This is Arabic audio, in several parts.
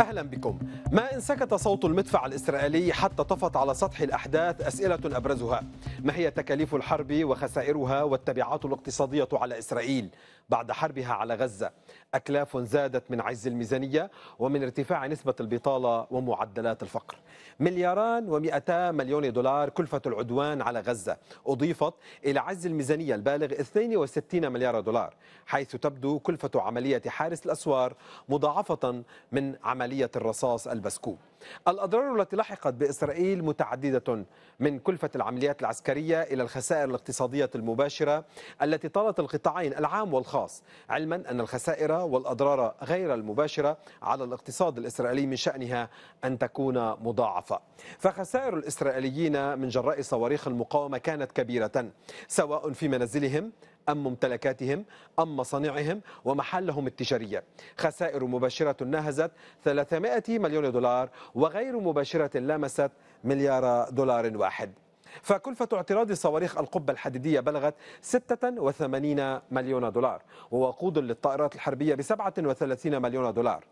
اهلا بكم. ما ان سكت صوت المدفع الاسرائيلي حتى طفت على سطح الاحداث اسئله ابرزها، ما هي تكاليف الحرب وخسائرها والتبعات الاقتصاديه على اسرائيل بعد حربها على غزه؟ اكلاف زادت من عجز الميزانيه ومن ارتفاع نسبه البطاله ومعدلات الفقر. ملياران و200 مليون دولار كلفة العدوان على غزة أضيفت إلى عز الميزانية البالغ 62 مليار دولار حيث تبدو كلفة عملية حارس الأسوار مضاعفة من عملية الرصاص البسكوت الأضرار التي لحقت بإسرائيل متعددة من كلفة العمليات العسكرية إلى الخسائر الاقتصادية المباشرة التي طالت القطاعين العام والخاص علما أن الخسائر والأضرار غير المباشرة على الاقتصاد الإسرائيلي من شأنها أن تكون مضاعفة مضاعفة فخسائر الإسرائيليين من جراء صواريخ المقاومة كانت كبيرة سواء في منازلهم أم ممتلكاتهم أم مصانعهم ومحلهم التجارية خسائر مباشرة ناهزت 300 مليون دولار وغير مباشرة لامست مليار دولار واحد فكلفة اعتراض صواريخ القبة الحديدية بلغت 86 مليون دولار ووقود للطائرات الحربية ب 37 مليون دولار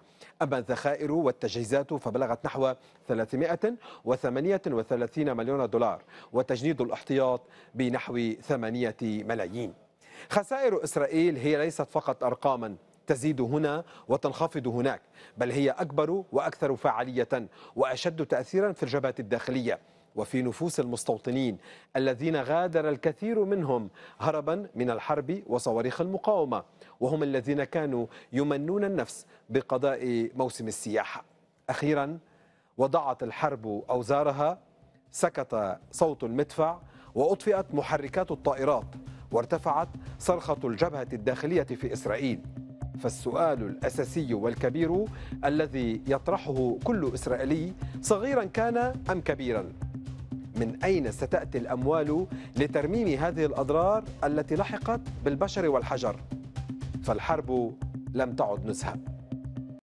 أما الذخائر والتجهيزات فبلغت نحو 338 مليون دولار وتجنيد الاحتياط بنحو 8 ملايين خسائر إسرائيل هي ليست فقط أرقاما تزيد هنا وتنخفض هناك بل هي أكبر وأكثر فعالية وأشد تأثيرا في الجبهة الداخلية وفي نفوس المستوطنين الذين غادر الكثير منهم هربا من الحرب وصواريخ المقاومة وهم الذين كانوا يمنون النفس بقضاء موسم السياحة أخيرا وضعت الحرب أوزارها سكت صوت المدفع وأطفئت محركات الطائرات وارتفعت صرخة الجبهة الداخلية في إسرائيل فالسؤال الأساسي والكبير الذي يطرحه كل إسرائيلي صغيرا كان أم كبيرا من أين ستأتي الأموال لترميم هذه الأضرار التي لحقت بالبشر والحجر فالحرب لم تعد نزهة